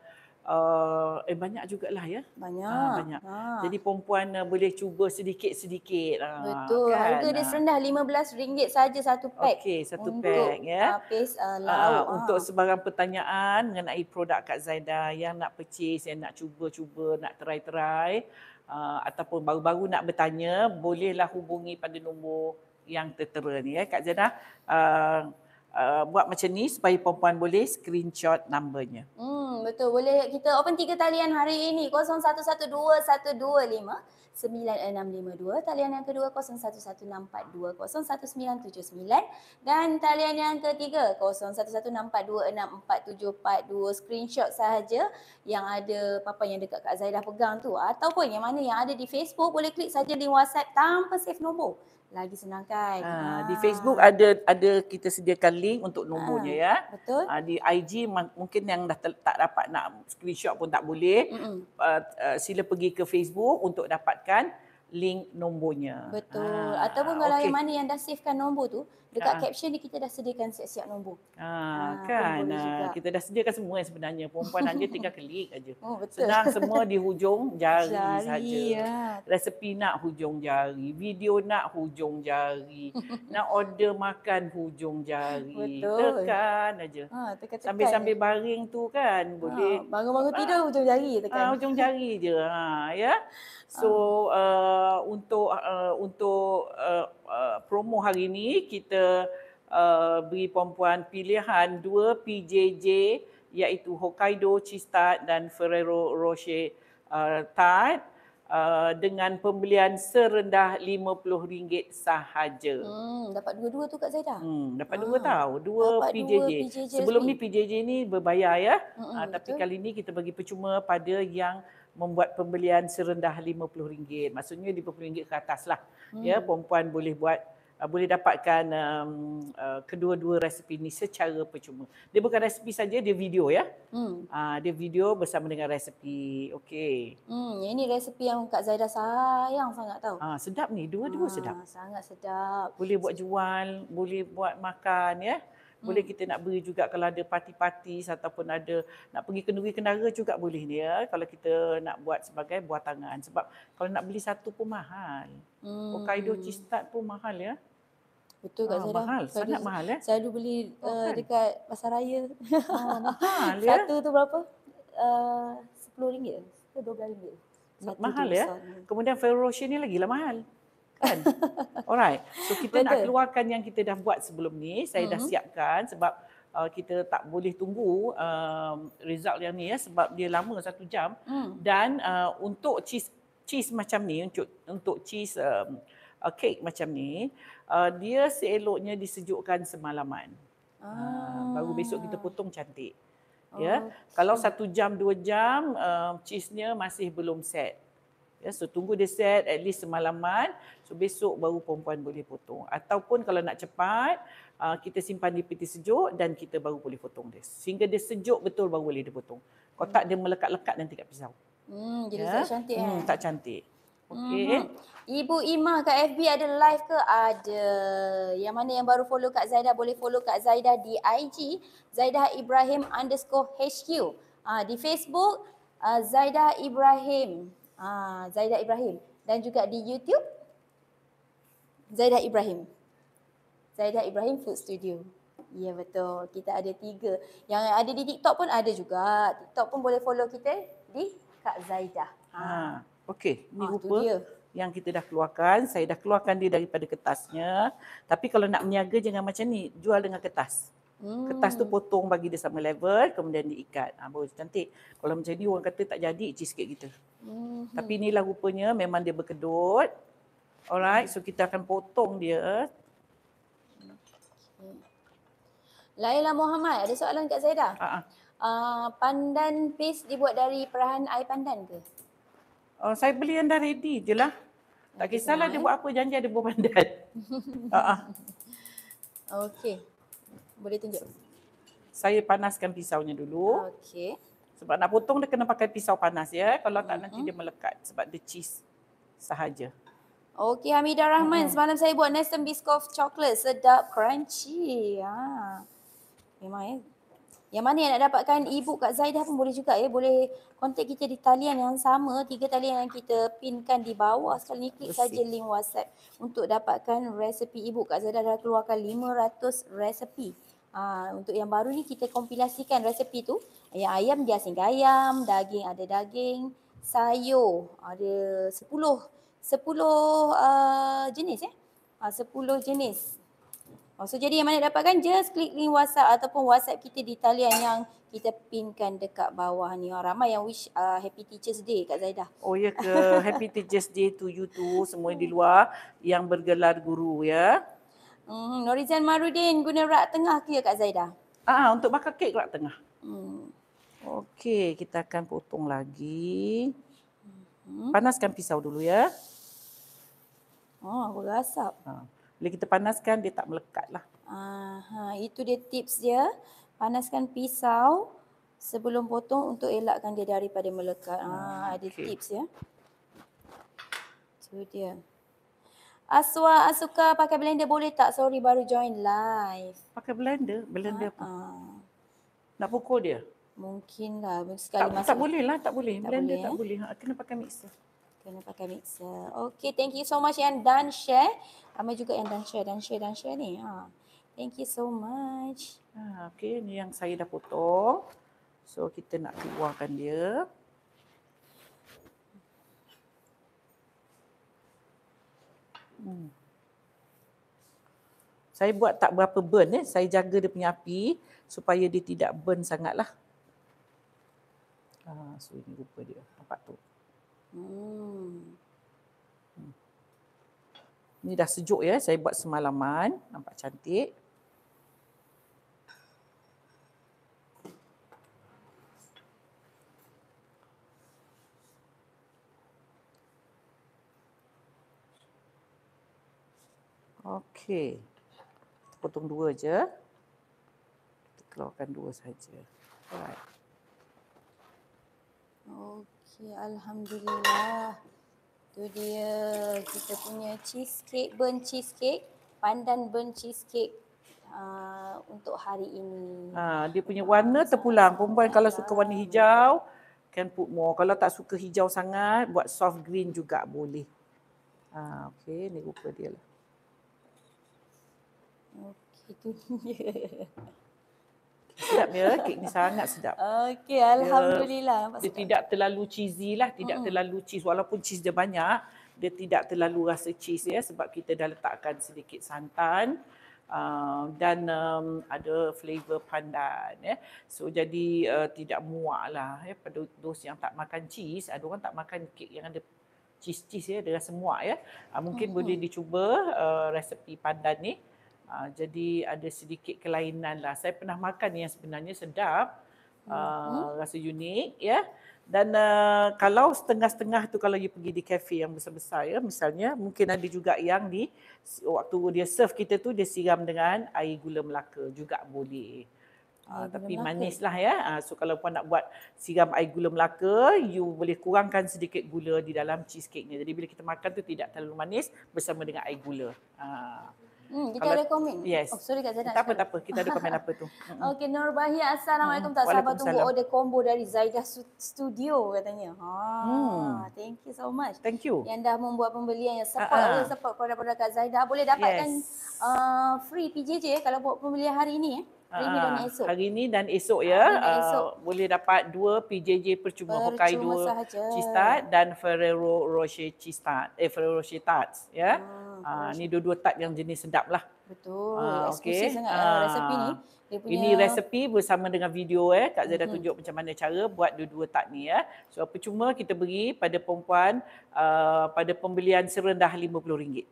uh, eh banyak lah ya. Banyak. Ha, banyak. Ha. Jadi perempuan uh, boleh cuba sedikit-sedikit. Ha, Betul. Kan? Harga dia ah.
serendah RM15 saja satu pack. Okey, satu untuk pack ya. Habis uh, lauk. Uh, Untuk ha.
sebarang pertanyaan mengenai produk Kak Zaida yang nak purchase, yang nak cuba-cuba, nak try-try uh, ataupun baru-baru nak bertanya, bolehlah hubungi pada nombor yang tertera ni ya Kak Zaida. Uh, uh, buat macam ni supaya puan-puan boleh screenshot nombornya.
Hmm, betul. Boleh kita open tiga talian hari ini. 0112125. talian yang kedua 0116420179 dan talian yang ketiga 0116246472 screenshot sahaja yang ada papan yang dekat Kak Zaidah pegang tu ataupun yang mana yang ada di Facebook boleh klik saja di WhatsApp tanpa save nombor lagi senang kan? Uh, ah.
Di ah. Facebook ada ada kita sediakan link untuk nombornya ah. ya. Betul. Uh, di IG mungkin yang dah tak dapat nak screenshot pun tak boleh. Uh, uh, sila pergi ke Facebook untuk dapatkan link nombornya. Betul. Ah. Ataupun kalau okay. yang mana
yang dah savekan nombor tu, Dekat ha. caption ni kita dah sediakan siap-siap nombor.
Ha, ah, kan? ha kan. Ha. Kita dah sediakan semua yang sebenarnya. Perempuan hanya tinggal klik aja.
Oh, Senang semua
di hujung jari, jari saja. Ya. Resepi nak hujung jari, video nak hujung jari, nak order makan hujung jari. Betul. Tekan aja.
Ha, tekan Sambil-sambil
baring tu kan ha, boleh.
Bangun-bangun ah. tidur ha. hujung jari tekan. Ha, hujung
jari je. Ha, ya. So uh, untuk uh, untuk uh, uh, promo hari ini kita uh, beri perempuan pilihan dua PJJ iaitu Hokkaido Cheese dan Ferrero Rocher uh, Tart uh, dengan pembelian serendah RM50 sahaja.
Hmm, dapat dua-dua tu Kak Zaidah?
Hmm, dapat ah, dua tau. Dua PJJ. dua PJJ. Sebelum ni PJJ ni berbayar ya. Hmm, ha, tapi kali ni kita bagi percuma pada yang membuat pembelian serendah RM50. Maksudnya RM50 ke atas lah.
Ya, hmm. Ya, perempuan
boleh buat uh, boleh dapatkan um, uh, kedua-dua resipi ni secara percuma. Dia bukan resipi saja, dia video ya. Hmm. Uh, dia video bersama dengan resipi. Okey.
Hmm, ini resipi yang Kak Zaida sayang sangat tahu.
Ah, uh, sedap ni, dua-dua ha, sedap.
Sangat sedap. Boleh buat
jual, boleh buat makan ya. Boleh hmm. kita nak beri juga kalau ada parti-parti ataupun ada nak pergi kenduri kendara juga boleh ni ya. Kalau kita nak buat sebagai buah tangan. Sebab kalau nak beli satu pun mahal.
Hmm. Hokkaido cheese pun mahal ya. Betul Kak ah, Zara. Ah, mahal, Kadu, sangat mahal ya? Saya dulu beli oh, uh, kan? dekat Pasar Raya. Ah, mahal ya. Satu tu berapa? Uh, RM10 ke RM12.
Satu mahal ya. Besar. Kemudian Ferro ni lagi lah mahal. Kan? Alright. So kita Betul. nak keluarkan yang kita dah buat sebelum ni. Saya uh-huh. dah mhm. siapkan sebab Uh, kita tak boleh tunggu uh, result yang ni ya sebab dia lama satu jam hmm. dan uh, untuk cheese cheese macam ni untuk untuk cheese uh, uh, cake macam ni, uh, dia seeloknya disejukkan semalaman. Ah. Uh, baru besok kita ah. potong cantik. Oh, ya. Okay. Kalau satu jam, dua jam, uh, cheese-nya masih belum set. Ya, so tunggu dia set at least semalaman. So besok baru perempuan boleh potong. Ataupun kalau nak cepat, uh, kita simpan di peti sejuk dan kita baru boleh potong dia. Sehingga dia sejuk betul baru boleh dipotong. potong. Kalau tak dia melekat-lekat nanti kat pisau.
Hmm, jadi ya? tak cantik. Hmm, eh? tak cantik. Okey. Mm-hmm. Ibu Imah kat FB ada live ke? Ada. Yang mana yang baru follow Kak Zaidah boleh follow Kak Zaidah di IG. Zaidah Ibrahim underscore HQ. Ha, ah, di Facebook uh, ah, Zaidah Ibrahim. Ha, ah, Zaidah Ibrahim. Dan juga di YouTube Zaidah Ibrahim. Zaidah Ibrahim Food Studio. Ya betul. Kita ada tiga. Yang ada di TikTok pun ada juga. TikTok pun boleh follow kita di Kak Zaidah. Ha.
ha. Okey, ni ha, rupa yang kita dah keluarkan. Saya dah keluarkan dia daripada kertasnya. Tapi kalau nak meniaga jangan macam ni, jual dengan kertas.
Hmm. Kertas tu
potong bagi dia sama level kemudian diikat. Ah ha, baru cantik. Kalau macam ni orang kata tak jadi cik sikit kita.
Hmm. Tapi
inilah rupanya memang dia berkedut. Alright, so kita akan potong dia.
Laila Muhammad, ada soalan kat saya dah? Uh-uh. Uh, pandan paste dibuat dari perahan air pandan ke?
Uh, saya beli yang dah ready je lah. Tak kisahlah okay. dia buat eh. apa, janji ada buat pandat.
uh-uh. Okey. Boleh tunjuk.
Saya panaskan pisaunya dulu. Okey. Sebab nak potong dia kena pakai pisau panas ya. Kalau tak mm-hmm. nanti dia melekat sebab dia cheese sahaja.
Okey Hamidah Rahman, mm-hmm. semalam saya buat nestle Biscoff chocolate sedap crunchy. Ha. Memang eh yang mana yang nak dapatkan e Kak Zaidah pun boleh juga ya. Boleh contact kita di talian yang sama. Tiga talian yang kita pinkan di bawah. Sekali ni klik saja link WhatsApp untuk dapatkan resepi e Kak Zaidah dah keluarkan 500 resepi. Ha, untuk yang baru ni kita kompilasikan resepi tu. Yang ayam dia asing ayam, daging ada daging, sayur ada 10. 10 uh, jenis ya. Eh? Ha, 10 jenis Oh, so jadi yang mana dapatkan just klik link WhatsApp ataupun WhatsApp kita di talian yang kita pinkan dekat bawah ni. Oh, ramai yang wish uh, Happy Teachers Day Kak Zaidah.
Oh ya ke? Happy Teachers Day to you too. Semua di luar yang bergelar guru ya.
Hmm, Norizan Marudin guna rak tengah ke ya Kak Zaidah? Ah, untuk bakar kek rak
tengah. Hmm. Okey, kita akan potong lagi. Mm-hmm. Panaskan pisau dulu ya.
Oh, aku rasap.
Ah. Bila kita panaskan dia tak melekat lah.
Aha, itu dia tips dia. Panaskan pisau sebelum potong untuk elakkan dia daripada melekat. Ha, ah, ada okay. tips ya. Itu dia. Aswa Asuka pakai blender boleh tak? Sorry baru join live. Pakai blender? Blender ha, apa? Ha. Nak pukul dia? Mungkin lah. Sekali tak, tak boleh lah, tak boleh. Tak blender boleh, tak eh? boleh. Ha, kena pakai mixer. Kena pakai mixer. Okay, thank you so much yang done share. Ramai juga yang done share, done share, done share ni. Ha. Thank you so much.
Ha, okay, ni yang saya dah potong. So, kita nak keluarkan dia. Hmm. Saya buat tak berapa burn eh. Saya jaga dia punya api supaya dia tidak burn sangatlah. Ha, so ini rupa dia. Nampak tu. Hmm. Ini dah sejuk ya. Saya buat semalaman. Nampak cantik. Okey. Potong dua je. Kita keluarkan dua saja.
Alright. Okay. Okay, Alhamdulillah. Tu dia kita punya cheesecake, burn cheesecake, pandan burn cheesecake uh, untuk hari ini.
Ha, dia punya warna terpulang. Perempuan kalau suka warna hijau, can put more. Kalau tak suka hijau sangat, buat soft green juga boleh. Ha, okay, ni rupa dia lah.
Okay, itu. dia.
Sedap Mira, kek ni sangat sedap.
Okey, Alhamdulillah. Dia, dia
tidak terlalu cheesy lah, tidak mm-hmm. terlalu cheese. Walaupun cheese dia banyak, dia tidak terlalu rasa cheese ya. Sebab kita dah letakkan sedikit santan. Uh, dan um, ada flavor pandan ya. So jadi uh, tidak muak lah ya pada dos yang tak makan cheese, ada orang tak makan kek yang ada cheese-cheese ya, dia rasa muak ya. Uh, mungkin mm-hmm. boleh hmm. dicuba uh, resepi pandan ni. Ha, jadi ada sedikit kelainan lah. Saya pernah makan yang sebenarnya sedap. Hmm. rasa unik ya. Yeah. Dan uh, kalau setengah-setengah tu kalau dia pergi di kafe yang besar-besar ya. Misalnya mungkin ada juga yang di waktu dia serve kita tu dia siram dengan air gula Melaka juga boleh. Uh, tapi manis lah ya. Uh, so kalau pun nak buat siram air gula Melaka, you boleh kurangkan sedikit gula di dalam cheesecake ni. Jadi bila kita makan tu tidak terlalu manis bersama dengan air gula. Uh.
Hmm, kita kalau, ada komen. Yes. Oh, sorry Kak Zainal. Tak apa,
tak apa. Kita ada komen apa tu.
Hmm. Okey, Nur Assalamualaikum. Hmm. Tak sabar tunggu order combo dari Zaidah Studio katanya. Ha, hmm. Thank you so much. Thank you. Yang dah membuat pembelian yang support. Uh-huh. Support kepada-kepada Kak Zaidah. Boleh dapatkan yes. uh, free PJJ eh, kalau buat pembelian hari ini. Eh? Ah,
hari ini dan esok. Ya. Ah, hari ni dan ah, esok ya. Dan esok. Uh, boleh dapat dua PJJ percuma, percuma Hokkaido dua cheese dan Ferrero Rocher Cista, Eh Ferrero Rocher tarts ya. Yeah. Hmm, uh, ni dua-dua tart yang jenis sedap lah.
Betul. Uh, okay. sangat uh, resepi ni.
punya... Ini resepi bersama dengan video eh. Kak Zah hmm. tunjuk macam mana cara buat dua-dua tart ni ya. Eh. So percuma kita beri pada perempuan uh, pada pembelian serendah RM50.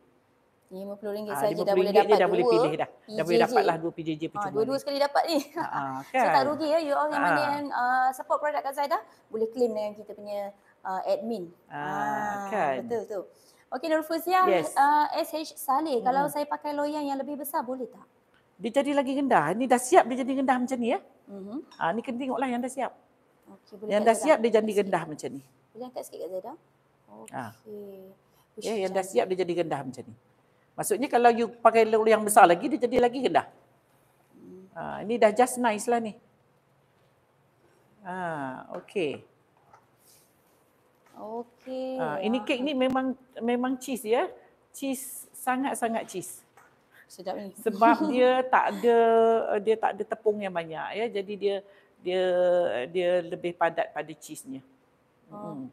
RM50 ah, saja dah boleh dapat dia dah boleh pilih dah. PJJ. Dah boleh dapatlah dua
PJJ ah, percuma. Ha, dua-dua ni.
sekali dapat ni. Ha, kan? So tak kan? rugi ya you all yang mana yang uh, support produk Kak Zaidah boleh claim dengan kita punya uh, admin. Ha, ha, kan? Betul tu. Okey Nur Fuziah, yes. uh, SH Saleh, hmm. kalau saya pakai loyang yang lebih besar boleh tak?
Dia jadi lagi rendah. Ini dah siap dia jadi rendah macam ni ya. Mm-hmm. Ha, ni kena tengoklah yang dah siap.
Okay, boleh yang dah siap dia jadi rendah macam ni. Boleh angkat sikit Kak Zaidah? Okey. Ha.
Ya, yang dah siap dia jadi rendah macam ni. Maksudnya kalau you pakai lor yang besar lagi, dia jadi lagi rendah. Ha, ini dah just nice lah ni. Ha, okay.
Okay. Ha, ini ah. kek ni
memang memang cheese ya. Cheese, sangat-sangat cheese.
Sedap ni. Sebab dia
tak ada dia tak ada tepung yang banyak ya. Jadi dia dia dia lebih padat pada cheese-nya.
Oh. Hmm.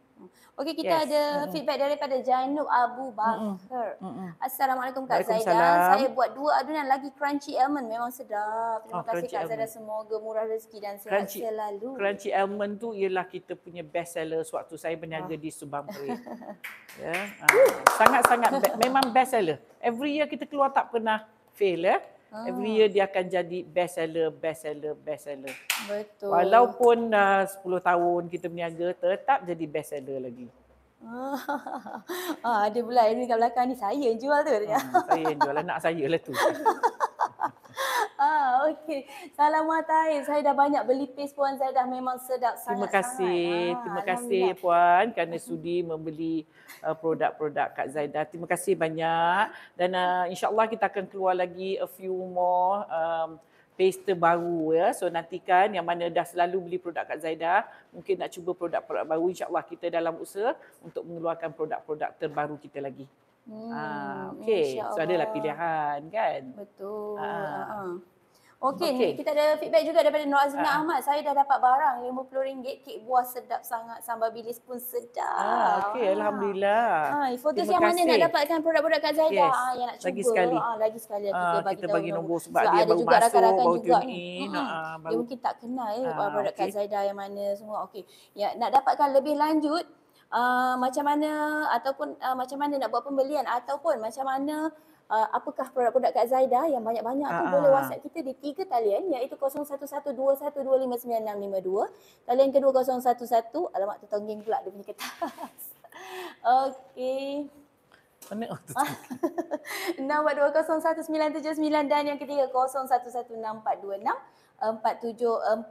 Okey, kita yes. ada mm feedback daripada Janub Abu Bakar. Mm-hmm. Mm-hmm. Assalamualaikum Kak Zaidan. Saya buat dua adunan lagi crunchy almond. Memang sedap. Terima oh, kasih Kak Zaidan. Semoga murah rezeki dan sehat crunchy, selalu. Crunchy
almond tu ialah kita punya best seller sewaktu saya berniaga oh. di Subang Perit. yeah. Ya? sangat-sangat be- memang best seller. Every year kita keluar tak pernah fail. Eh? Ah. Every year dia akan jadi best seller, best seller, best seller.
Betul. Walaupun
ah, uh, 10 tahun kita berniaga tetap jadi best seller lagi.
Ah, ah ada pula yang kat belakang ni saya yang jual tu. Hmm,
saya yang jual anak lah. saya lah tu.
ah, okey. Salam matai. Saya dah banyak beli paste Puan Zaidah. Memang sedap sangat Terima kasih. Sangat. Ah, Terima kasih
Puan kerana sudi membeli uh, produk-produk Kak Zaidah. Terima kasih banyak. Dan uh, Allah kita akan keluar lagi a few more um, paste baru ya. So nantikan yang mana dah selalu beli produk Kak Zaida, mungkin nak cuba produk-produk baru insya-Allah kita dalam usaha untuk mengeluarkan produk-produk terbaru kita lagi.
Ah, hmm, uh, okay, so adalah
pilihan
kan. Betul. Uh. Okey, okay. kita ada feedback juga daripada Nur Azmi uh. Ahmad. Saya dah dapat barang RM50, kek buah sedap sangat, sambal bilis pun sedap. Ah, okey, ah.
alhamdulillah. Ah, foto yang mana nak
dapatkan produk-produk Kak Zaida? Yes. Ah, yang nak cuba. Lagi sekali. Ah, lagi sekali kita ah, bagi kita bagi nombor sebab so, dia ada baru juga masuk, rakan-rakan baru juga. Ni. Nak, ah, baru. Dia mungkin tak kenal eh ah, produk okay. Kak Zaida yang mana semua. Okay, Ya, nak dapatkan lebih lanjut, uh, macam mana ataupun uh, macam mana nak buat pembelian ataupun macam mana uh, apakah produk-produk Kak Zaida yang banyak-banyak uh-huh. tu boleh ah, ah. WhatsApp kita di tiga talian iaitu 0112125652 talian kedua 011 alamat tertongging pula dia punya kertas okey mana waktu dan yang ketiga 0116426 4742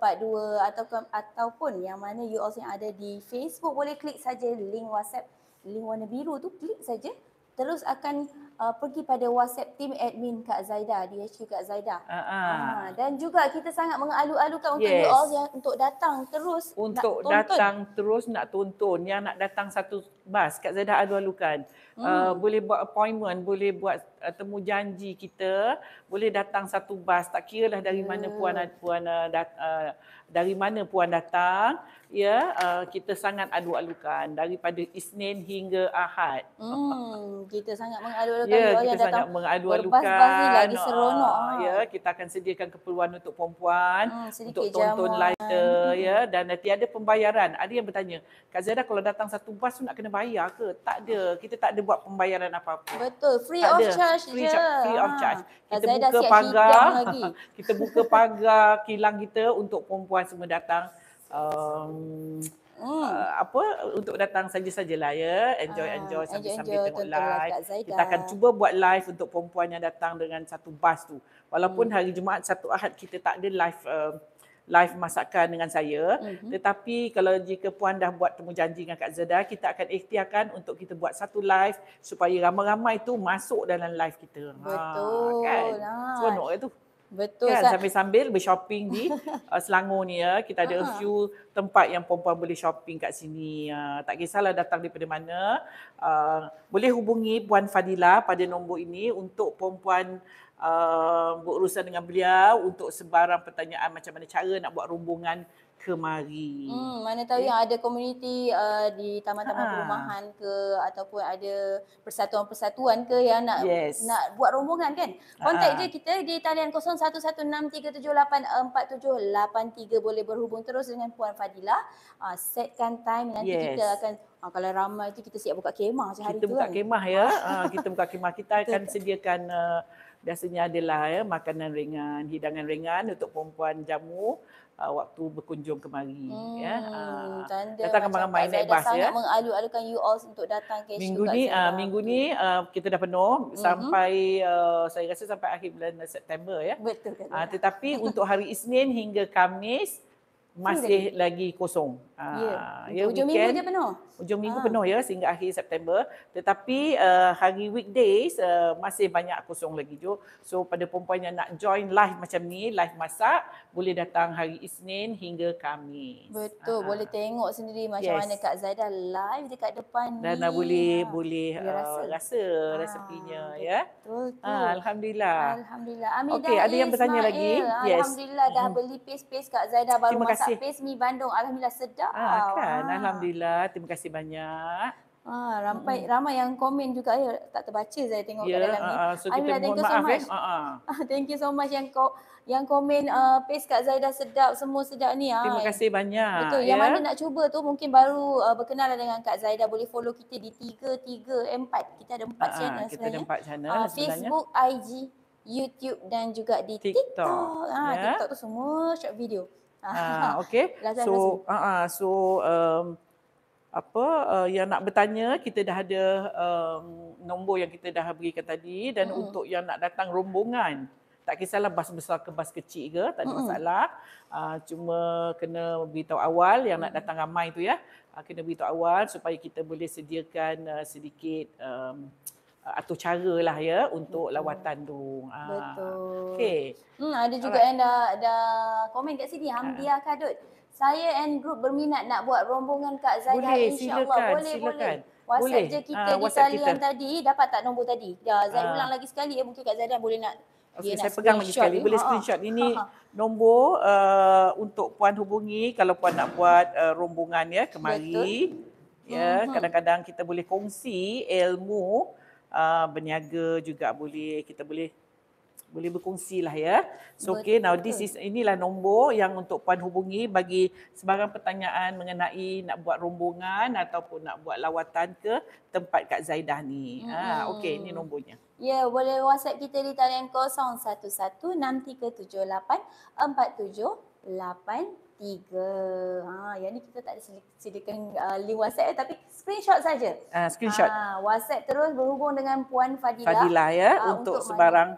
ataupun ataupun yang mana you all yang ada di Facebook boleh klik saja link WhatsApp link warna biru tu klik saja terus akan uh, pergi pada WhatsApp team admin Kak Zaida, DHQ Kak Zaida. Uh-huh. Uh, dan juga kita sangat mengalu-alukan untuk yes. you all yang untuk datang terus untuk datang
terus nak tonton yang nak datang satu bas Kak Zaida alu-alukan. Hmm. Uh, boleh buat appointment, boleh buat uh, temu janji kita, boleh datang satu bas tak kira lah dari yeah. mana ya. puan puan uh, uh, dari mana puan datang ya uh, kita sangat adu-alukan daripada Isnin hingga Ahad.
Hmm, kita sangat mengadu-alukan ya, kita yang sangat datang. Ya, sangat mengadu Lagi seronok. Uh, Ya,
kita akan sediakan keperluan untuk perempuan hmm, untuk tonton live hmm. ya dan nanti ada pembayaran. Ada yang bertanya, Kak Zara kalau datang satu bas tu nak kena bayar ke? Tak ada. Kita tak ada buat pembayaran apa-apa. Betul, free tak of ada. charge free je. Char- free ha. of charge. Kita buka pagar. kita buka pagar kilang kita untuk perempuan semua datang um, Hmm. Uh, apa untuk datang saja-sajalah ya enjoy ah, enjoy sambil sambil tengok lah live kita akan cuba buat live untuk perempuan yang datang dengan satu bas tu walaupun hmm. hari jumaat satu ahad kita tak ada live uh, live masakan dengan saya hmm. tetapi kalau jika puan dah buat temu janji dengan Kak Zeda kita akan ikhtiarkan untuk kita buat satu live supaya ramai-ramai tu masuk dalam live kita ah, betul ha, kan ha. seronok lah tu Betul. Kan? Sambil-sambil bershopping di uh, Selangor ni ya. Kita ada uh-huh. a tempat yang perempuan boleh shopping kat sini. Uh, tak kisahlah datang daripada mana. Uh, boleh hubungi Puan Fadila pada nombor ini untuk perempuan uh, berurusan dengan beliau untuk sebarang pertanyaan macam mana cara nak buat rombongan kemari. Hmm,
mana tahu okay. Eh? yang ada komuniti uh, di taman-taman ha. perumahan ke ataupun ada persatuan-persatuan ke yang nak yes. nak buat rombongan kan? Kontak je kita di talian 0116378483 boleh berhubung terus dengan Puan Fadila. Uh, ah, setkan time nanti yes. kita akan uh, kalau ramai tu kita siap buka kemah sehari kita Buka kan.
kemah, ya. uh, kita buka kemah ya. kita buka kemah kita akan sediakan uh, biasanya adalah ya makanan ringan, hidangan ringan untuk perempuan jamu uh, waktu berkunjung kemari hmm, ya. Uh,
tanda datang ramai-ramai naik bas ya. mengalu-alukan you all untuk datang ke Minggu ni uh,
minggu ni uh, kita dah penuh mm-hmm. sampai uh, saya rasa sampai akhir bulan September ya. Betul kan. Uh, tetapi untuk hari Isnin hingga Khamis masih Sini. lagi kosong. Ah, ya, ya hujung minggu je penuh. Hujung minggu ha. penuh ya sehingga akhir September. Tetapi uh, hari weekdays uh, masih banyak kosong lagi jo. So pada perempuan yang nak join live macam ni, live masak, boleh datang hari Isnin hingga Khamis.
Betul, uh boleh tengok sendiri macam yes. mana Kak Zaida live dekat depan Dan ni. Dan boleh ha.
boleh uh, rasa, rasa resepinya betul, ya. Betul. Uh, alhamdulillah.
Alhamdulillah. Okey, ada yang bertanya lagi? Yes. Alhamdulillah dah hmm. beli pes-pes Kak Zaida baru Terima masak kasih. Masak pesmi Bandung. Alhamdulillah sedap. Ha, kan? Ah.
Alhamdulillah. Terima kasih banyak.
Ah, ramai hmm. ramai yang komen juga ya. Tak terbaca saya tengok yeah, kat dalam uh, ni. Ah, ah. So Alhamdulillah. Thank you so maaf, much. Eh. Uh, uh. Thank you so much yang kau yang komen uh, paste kat Zaidah sedap semua sedap ni. Terima kasih
banyak. Betul. Yeah. Yang ya. mana
nak cuba tu mungkin baru uh, berkenalan dengan Kak Zaidah boleh follow kita di 334. Kita ada empat channel kita sebenarnya. Kita ada empat channel uh, sebenarnya. Facebook, IG, YouTube dan juga di TikTok. TikTok, ha, yeah. Ya. TikTok tu semua short video. Ah, ah, okay. So,
uh, uh, so um, apa uh, yang nak bertanya kita dah ada um, nombor yang kita dah berikan tadi dan mm. untuk yang nak datang rombongan tak kisahlah bas besar ke bas kecil ke tak ada mm. masalah uh, cuma kena beritahu awal yang mm. nak datang ramai tu ya uh, kena beritahu awal supaya kita boleh sediakan uh, sedikit um, atau cara lah ya untuk Betul. lawatan tu. Ah,
Betul. Okay. Hmm, ada juga Alright. yang dah, dah komen kat sini. Hamdia ha. Kadut. Saya and group berminat nak buat rombongan Kak Zahir. Boleh, Insya silakan. Allah. Boleh, silakan. boleh. WhatsApp boleh. je kita ha, WhatsApp di salian tadi. Dapat tak nombor tadi? Ya, Zahir ah. ha. ulang lagi sekali. Ya, mungkin Kak Zahir boleh nak Okay, saya pegang lagi sekali. Boleh ha, ha. screenshot. Ini Ha-ha.
nombor uh, untuk puan hubungi kalau puan nak buat uh, rombongan ya kemari. Betul. Ya, uh-huh. kadang-kadang kita boleh kongsi ilmu uh, berniaga juga boleh kita boleh boleh berkongsi lah ya. So okay betul, now betul. this is inilah nombor yang untuk puan hubungi bagi sebarang pertanyaan mengenai nak buat rombongan ataupun nak buat lawatan ke tempat Kak Zaidah ni. Ah, hmm. Ha, okay ini nombornya.
Ya yeah, boleh WhatsApp kita di talian 011 6378 4787 tiga. Ha, yang ni kita tak ada sediakan uh, link WhatsApp eh, tapi screenshot saja.
Uh, screenshot. Ha,
WhatsApp terus berhubung dengan Puan Fadilah. Fadilah ya, uh, untuk, untuk sebarang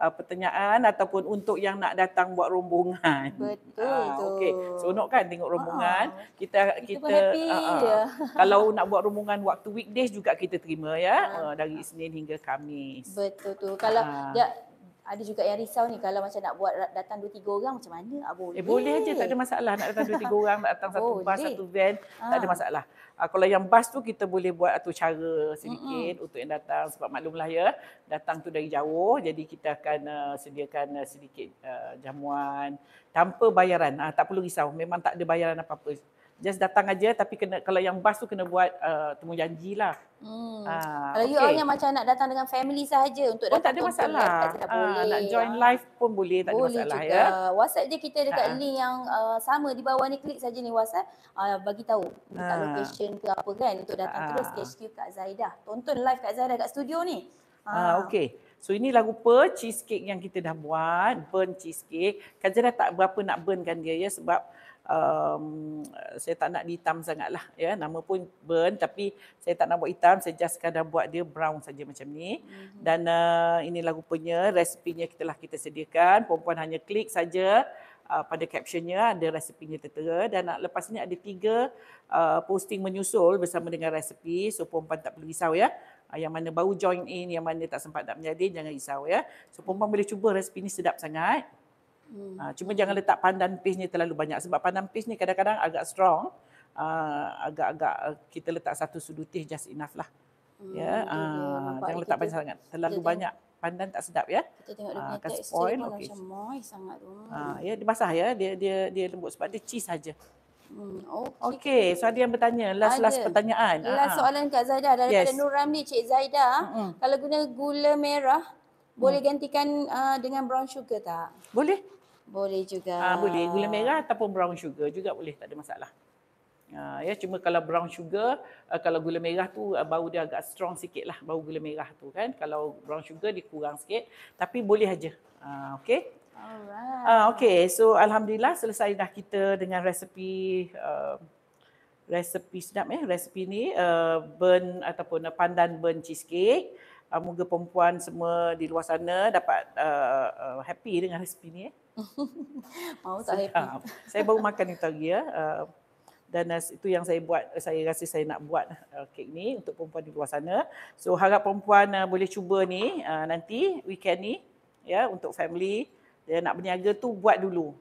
uh, pertanyaan ataupun untuk yang nak datang buat rombongan.
Betul. tu.
Okay, seronok kan tengok rombongan. uh Kita, kita kita pun uh Kalau nak buat rombongan waktu weekdays juga kita terima ya, uh uh, dari Isnin hingga Kamis. Betul tu. Kalau uh-huh
ada juga yang risau ni kalau macam nak buat datang 2 3 orang macam mana? Ah, boleh. Eh boleh aja tak ada masalah nak datang 2 3
orang nak datang satu oh, bas satu van ha. tak ada ah. masalah. Uh, kalau yang bas tu kita boleh buat atau cara sedikit mm-hmm. untuk yang datang sebab maklumlah ya datang tu dari jauh jadi kita akan uh, sediakan uh, sedikit uh, jamuan tanpa bayaran. Uh, tak perlu risau memang tak ada bayaran apa-apa just datang aja tapi kena kalau yang bas tu kena buat uh, temu janji lah.
Hmm. Uh, kalau okay. you orang yang macam nak datang dengan family sahaja untuk datang oh, tak ada masalah. Lah, tak ah, boleh. Uh, nak join live
pun boleh tak boleh ada masalah juga. ya.
WhatsApp je kita dekat uh. link yang uh, sama di bawah ni klik saja ni WhatsApp uh, bagi tahu dekat uh. location ke apa kan untuk datang uh. terus ke HQ Kak Zaidah. Tonton live Kak Zaidah kat studio ni. Uh. Uh, okay.
So ini lagu rupa cheesecake yang kita dah buat, burn cheesecake. Kak Zaidah tak berapa nak burnkan dia ya sebab um, saya tak nak hitam sangatlah ya nama pun burn tapi saya tak nak buat hitam saya just kadang buat dia brown saja macam ni mm-hmm. dan uh, inilah rupanya resipinya kita lah kita sediakan perempuan hanya klik saja uh, pada captionnya ada resipinya tertera dan uh, lepas ni ada tiga uh, posting menyusul bersama dengan resipi so perempuan tak perlu risau ya uh, yang mana baru join in, yang mana tak sempat nak menjadi, jangan risau ya. So, perempuan boleh cuba resipi ni sedap sangat. Hmm. Uh, cuma jangan letak pandan paste ni terlalu banyak sebab pandan paste ni kadang-kadang agak strong. Ah, agak-agak uh, kita letak satu sudu teh just enough lah. Hmm, ya, uh, jangan letak banyak sangat. Terlalu banyak tengok. pandan tak sedap ya. Kita tengok dia punya uh, Okay. macam
moist sangat Uh,
ya, dia basah ya. Dia dia dia lembut sebab dia cheese saja. Hmm, okay. okay, so ada yang bertanya Last, ada. last pertanyaan Last uh-huh.
soalan Kak Zaidah dari yes. Nur Ramli, Cik Zaidah mm-hmm. Kalau guna gula merah mm. Boleh gantikan uh, dengan brown sugar tak? Boleh, boleh juga. Ah ha, boleh gula
merah ataupun brown sugar juga boleh tak ada masalah. Ha, ya cuma kalau brown sugar ah, kalau gula merah tu ah, bau dia agak strong sikit lah bau gula merah tu kan. Kalau brown sugar dia kurang sikit tapi boleh aja. Ha, okay. Alright. Ah ha, okay. so alhamdulillah selesai dah kita dengan resepi uh, resepi sedap eh resepi ni uh, burn ataupun uh, pandan burn cheesecake. Uh, moga perempuan semua di luar sana dapat uh, uh, happy dengan resepi ni eh.
Mau tak happy. Uh,
saya baru makan hari ya. Uh, dan uh, itu yang saya buat saya rasa saya nak buat uh, kek ni untuk perempuan di luar sana. So harap perempuan uh, boleh cuba ni uh, nanti weekend ni ya yeah, untuk family dia nak berniaga tu buat dulu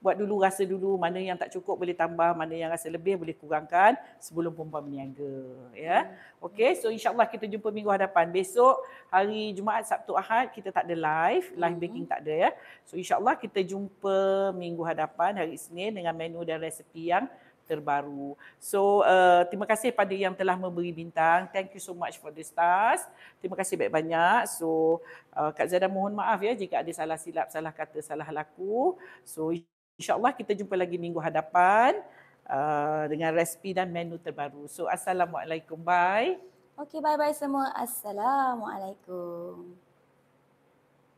buat dulu rasa dulu mana yang tak cukup boleh tambah mana yang rasa lebih boleh kurangkan sebelum perempuan berniaga ya hmm. okey so insyaallah kita jumpa minggu hadapan besok hari jumaat Sabtu Ahad kita tak ada live live hmm. baking tak ada ya so insyaallah kita jumpa minggu hadapan hari Isnin dengan menu dan resepi yang terbaru so uh, terima kasih pada yang telah memberi bintang thank you so much for the stars terima kasih banyak-banyak so uh, Kak Zada mohon maaf ya jika ada salah silap salah kata salah laku so InsyaAllah kita jumpa lagi minggu hadapan uh, dengan resipi dan menu terbaru. So, Assalamualaikum. Bye.
Okay, bye-bye semua. Assalamualaikum.